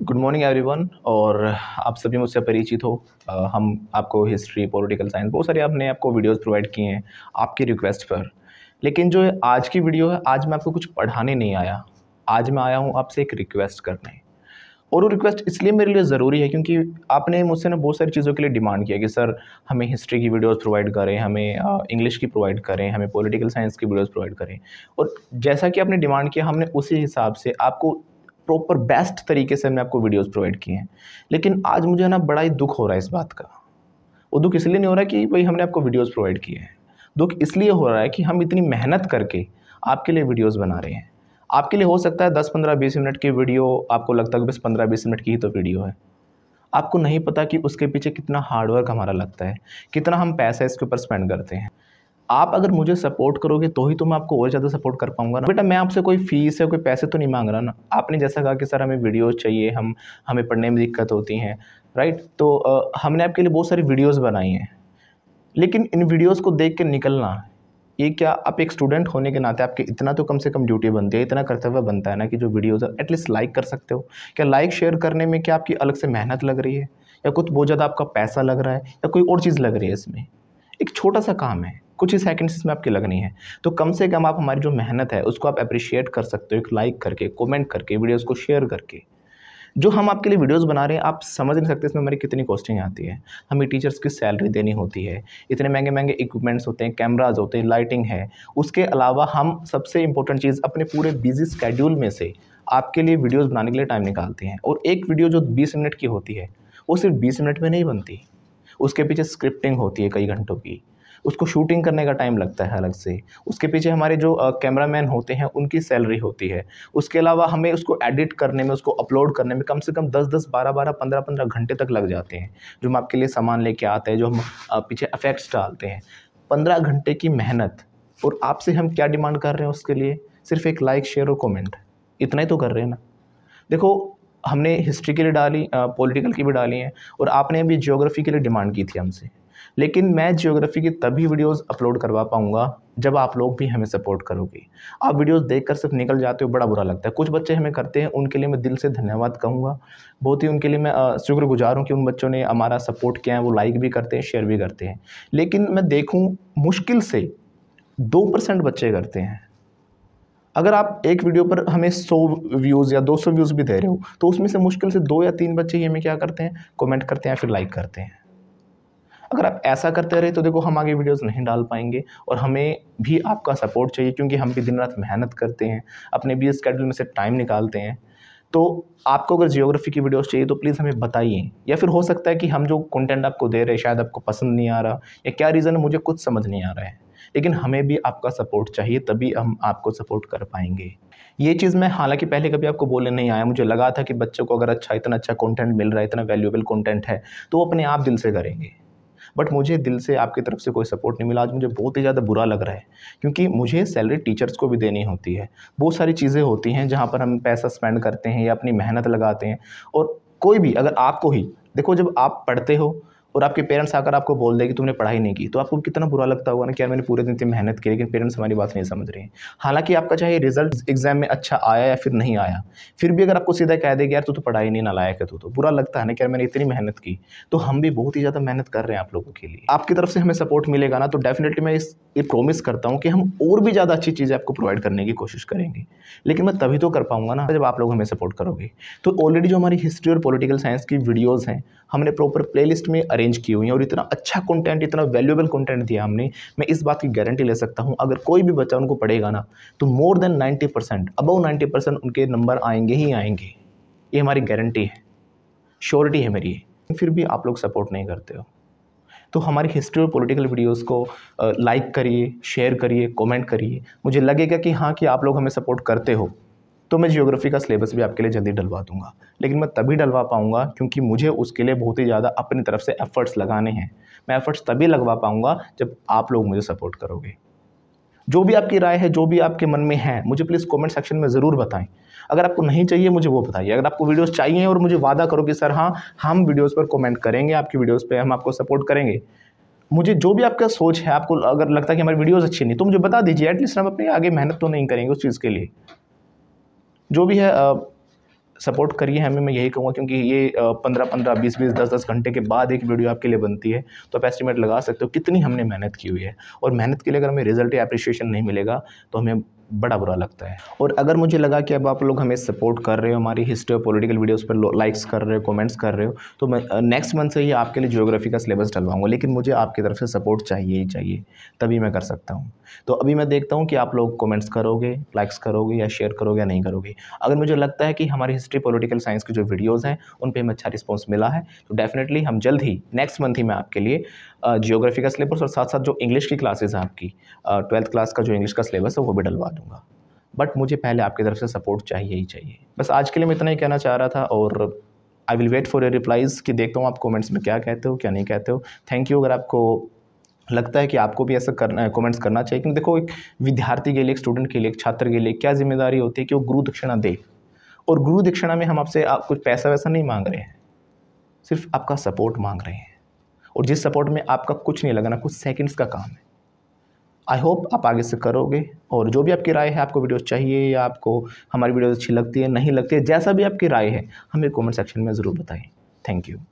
good morning everyone और आप सभी मुझसे परिचित हो आ, हम आपको हिस्ट्री पॉलिटिकल साइंस बहुत सारे आपने आपको वीडियोस प्रोवाइड किए हैं आपकी रिक्वेस्ट पर लेकिन जो आज की वीडियो है आज मैं आपको कुछ पढ़ाने नहीं आया आज मैं आया हूँ आपसे एक रिक्वेस्ट करने और वो रिक्वेस्ट इसलिए मेरे लिए ज़रूरी है क्योंकि आपने मुझसे ना बहुत सारी चीज़ों के लिए डिमांड किया कि सर हमें हिस्ट्री की वीडियोस प्रोवाइड करें हमें इंग्लिश की प्रोवाइड करें हमें पॉलिटिकल साइंस की वीडियोस प्रोवाइड करें और जैसा कि आपने डिमांड किया हमने उसी हिसाब से आपको प्रॉपर बेस्ट तरीके से हमने आपको वीडियोस प्रोवाइड किए हैं लेकिन आज मुझे ना बड़ा ही दुख हो रहा है इस बात का वो दुख इसलिए नहीं हो रहा है कि भाई हमने आपको वीडियोस प्रोवाइड किए हैं दुख इसलिए हो रहा है कि हम इतनी मेहनत करके आपके लिए वीडियोस बना रहे हैं आपके लिए हो सकता है दस पंद्रह बीस मिनट की वीडियो आपको लगता है बस पंद्रह बीस मिनट की ही तो वीडियो है आपको नहीं पता कि उसके पीछे कितना हार्डवर्क हमारा लगता है कितना हम पैसा इसके ऊपर स्पेंड करते हैं आप अगर मुझे सपोर्ट करोगे तो ही तो मैं आपको और ज़्यादा सपोर्ट कर पाऊंगा ना बेटा मैं आपसे कोई फीस या कोई पैसे तो नहीं मांग रहा ना आपने जैसा कहा कि सर हमें वीडियोज़ चाहिए हम हमें पढ़ने में दिक्कत होती हैं राइट तो आ, हमने आपके लिए बहुत सारी वीडियोस बनाई हैं लेकिन इन वीडियोस को देख के निकलना ये क्या आप एक स्टूडेंट होने के नाते आपके इतना तो कम से कम ड्यूटी बनती है इतना कर्तव्य बनता है ना कि जो वीडियोज़ है एटलीस्ट लाइक कर सकते हो क्या लाइक शेयर करने में क्या आपकी अलग से मेहनत लग रही है या कुछ बहुत ज़्यादा आपका पैसा लग रहा है या कोई और चीज़ लग रही है इसमें एक छोटा सा काम है कुछ ही सेकंड्स इसमें आपकी लगनी है तो कम से कम आप हमारी जो मेहनत है उसको आप अप्रिशिएट कर सकते हो एक लाइक करके कमेंट करके वीडियोस को शेयर करके जो हम आपके लिए वीडियोस बना रहे हैं आप समझ नहीं सकते इसमें हमारी कितनी कॉस्टिंग आती है हमें टीचर्स की सैलरी देनी होती है इतने महंगे महंगे इक्विपमेंट्स होते हैं कैमराज होते हैं लाइटिंग है उसके अलावा हम सबसे इंपॉर्टेंट चीज़ अपने पूरे बिजी स्केड्यूल में से आपके लिए वीडियोज़ बनाने के लिए टाइम निकालते हैं और एक वीडियो जो बीस मिनट की होती है वो सिर्फ बीस मिनट में नहीं बनती उसके पीछे स्क्रिप्टिंग होती है कई घंटों की उसको शूटिंग करने का टाइम लगता है अलग से उसके पीछे हमारे जो कैमरा मैन होते हैं उनकी सैलरी होती है उसके अलावा हमें उसको एडिट करने में उसको अपलोड करने में कम से कम दस दस बारह बारह पंद्रह पंद्रह घंटे तक लग जाते हैं जो हम आपके लिए सामान लेके आते हैं जो हम पीछे अफेक्ट्स डालते हैं पंद्रह घंटे की मेहनत और आपसे हम क्या डिमांड कर रहे हैं उसके लिए सिर्फ एक लाइक शेयर और कमेंट इतना ही तो कर रहे हैं ना देखो हमने हिस्ट्री के लिए डाली पॉलिटिकल की भी डाली हैं और आपने अभी ज्योग्राफी के लिए डिमांड की थी हमसे लेकिन मैं जियोग्राफी की तभी वीडियोस अपलोड करवा पाऊँगा जब आप लोग भी हमें सपोर्ट करोगे आप वीडियोस देखकर सिर्फ निकल जाते हो बड़ा बुरा लगता है कुछ बच्चे हमें करते हैं उनके लिए मैं दिल से धन्यवाद कहूँगा बहुत ही उनके लिए मैं शुक्रगुजार हूँ कि उन बच्चों ने हमारा सपोर्ट किया है वो लाइक भी करते हैं शेयर भी करते हैं लेकिन मैं देखूँ मुश्किल से दो परसेंट बच्चे करते हैं अगर आप एक वीडियो पर हमें 100 व्यूज़ या 200 व्यूज़ भी दे रहे हो तो उसमें से मुश्किल से दो या तीन बच्चे ये हमें क्या करते हैं कमेंट करते हैं या फिर लाइक करते हैं अगर आप ऐसा करते रहे तो देखो हम आगे वीडियोस नहीं डाल पाएंगे और हमें भी आपका सपोर्ट चाहिए क्योंकि हम भी दिन रात मेहनत करते हैं अपने भी स्केड्यूल में से टाइम निकालते हैं तो आपको अगर जियोग्राफी की वीडियोस चाहिए तो प्लीज़ हमें बताइए या फिर हो सकता है कि हम जो कंटेंट आपको दे रहे हैं शायद आपको पसंद नहीं आ रहा या क्या रीज़न है मुझे कुछ समझ नहीं आ रहा है लेकिन हमें भी आपका सपोर्ट चाहिए तभी हम आपको सपोर्ट कर पाएंगे ये चीज़ मैं हालांकि पहले कभी आपको बोलने नहीं आया मुझे लगा था कि बच्चों को अगर अच्छा इतना अच्छा कंटेंट मिल रहा है इतना वैल्यूएबल कंटेंट है तो वो अपने आप दिल से करेंगे बट मुझे दिल से आपकी तरफ से कोई सपोर्ट नहीं मिला आज मुझे बहुत ही ज़्यादा बुरा लग रहा है क्योंकि मुझे सैलरी टीचर्स को भी देनी होती है बहुत सारी चीज़ें होती हैं जहाँ पर हम पैसा स्पेंड करते हैं या अपनी मेहनत लगाते हैं और कोई भी अगर आपको ही देखो जब आप पढ़ते हो और आपके पेरेंट्स आकर आपको बोल दे कि तुमने पढ़ाई नहीं की तो आपको कितना बुरा लगता होगा ना कि यार मैंने पूरे दिन इतनी मेहनत की लेकिन पेरेंट्स हमारी बात नहीं समझ रहे हैं हालांकि आपका चाहे रिजल्ट एग्जाम में अच्छा आया या फिर नहीं आया फिर भी अगर आपको सीधा कह दे कि यार तू तो पढ़ाई नहीं ना लायक है तो, तो बुरा लगता है ना कि यार मैंने इतनी मेहनत की तो हम भी बहुत ही ज़्यादा मेहनत कर रहे हैं आप लोगों के लिए आपकी तरफ से हमें सपोर्ट मिलेगा ना तो डेफिनेटली मैं इस ये प्रोमिस करता हूँ कि हम और भी ज़्यादा अच्छी चीज़ें आपको प्रोवाइड करने की कोशिश करेंगे लेकिन मैं तभी तो कर पाऊंगा ना जब आप लोग हमें सपोर्ट करोगे तो ऑलरेडी जो हमारी हिस्ट्री और पोलिटिकल साइंस की वीडियोज़ हैं हमने प्रॉपर प्ले में अरेंज की हुई हैं और इतना अच्छा कंटेंट इतना वैल्यूएबल कंटेंट दिया हमने मैं इस बात की गारंटी ले सकता हूँ अगर कोई भी बच्चा उनको पढ़ेगा ना तो more than ninety percent above ninety percent उनके नंबर आएंगे ही आएंगे ये हमारी गारंटी है श्योरिटी है मेरी फिर भी आप लोग सपोर्ट नहीं करते हो तो हमारी हिस्ट्री और पॉलिटिकल वीडियोस को लाइक करिए शेयर करिए कमेंट करिए मुझे लगेगा कि हाँ कि आप लोग हमें सपोर्ट करते हो तो मैं जियोग्राफी का सिलेबस भी आपके लिए जल्दी डलवा दूंगा लेकिन मैं तभी डलवा पाऊंगा क्योंकि मुझे उसके लिए बहुत ही ज़्यादा अपनी तरफ से एफ़र्ट्स लगाने हैं मैं एफ़र्ट्स तभी लगवा पाऊँगा जब आप लोग मुझे सपोर्ट करोगे जो भी आपकी राय है जो भी आपके मन में है मुझे प्लीज़ कमेंट सेक्शन में ज़रूर बताएं अगर आपको नहीं चाहिए मुझे वो बताइए अगर आपको वीडियोस चाहिए और मुझे वादा करो कि सर हाँ हम वीडियोस पर कमेंट करेंगे आपकी वीडियोस पे हम आपको सपोर्ट करेंगे मुझे जो भी आपका सोच है आपको अगर लगता है कि हमारी वीडियोज़ अच्छी नहीं तो मुझे बता दीजिए एटलीस्ट हम अपने आगे मेहनत तो नहीं करेंगे उस चीज़ के लिए जो भी है सपोर्ट करिए हमें मैं यही कहूँगा क्योंकि ये पंद्रह पंद्रह बीस बीस दस दस घंटे के बाद एक वीडियो आपके लिए बनती है तो आप एस्टिमेट लगा सकते हो कितनी हमने मेहनत की हुई है और मेहनत के लिए अगर हमें रिजल्ट या अप्रिशिएशन नहीं मिलेगा तो हमें बड़ा बुरा लगता है और अगर मुझे लगा कि अब आप लोग हमें सपोर्ट कर रहे हो हमारी हिस्ट्री और पॉलिटिकल वीडियोज़ पर लाइक्स कर रहे हो कमेंट्स कर रहे हो तो मैं नेक्स्ट मंथ से ही आपके लिए जियोग्राफी का सिलेबस डलवाऊंगा लेकिन मुझे आपकी तरफ से सपोर्ट चाहिए ही चाहिए तभी मैं कर सकता हूँ तो अभी मैं देखता हूँ कि आप लोग कमेंट्स करोगे लाइक्स करोगे या शेयर करोगे या नहीं करोगे अगर मुझे लगता है कि हमारी हिस्ट्री पोलिटिकल साइंस की जो वीडियोज़ हैं उन पर हमें अच्छा रिस्पॉन्स मिला है तो डेफिनेटली हम जल्द ही नेक्स्ट मंथ ही मैं आपके लिए जियोग्राफी का सिलेबस और साथ साथ जो इंग्लिश की क्लासेज हैं आपकी ट्वेल्थ क्लास का जो इंग्लिश का सिलेबस है वो भी डलवा दूँ लूँगा बट मुझे पहले आपकी तरफ से सपोर्ट चाहिए ही चाहिए बस आज के लिए मैं इतना ही कहना चाह रहा था और I will wait for your replies कि देखता हूँ आप कमेंट्स में क्या कहते हो क्या नहीं कहते हो थैंक यू अगर आपको लगता है कि आपको भी ऐसा करना कमेंट्स करना चाहिए क्योंकि देखो एक विद्यार्थी के लिए एक स्टूडेंट के लिए एक छात्र के लिए क्या जिम्मेदारी होती है कि वो गुरु दक्षिणा दे और गुरु दक्षिणा में हम आपसे आप कुछ पैसा वैसा नहीं मांग रहे हैं सिर्फ आपका सपोर्ट मांग रहे हैं और जिस सपोर्ट में आपका कुछ नहीं लगाना कुछ सेकंड्स का काम है आई होप आप आगे से करोगे और जो भी आपकी राय है आपको वीडियो चाहिए या आपको हमारी वीडियो अच्छी लगती है नहीं लगती है जैसा भी आपकी राय है हमें कमेंट सेक्शन में ज़रूर बताएं थैंक यू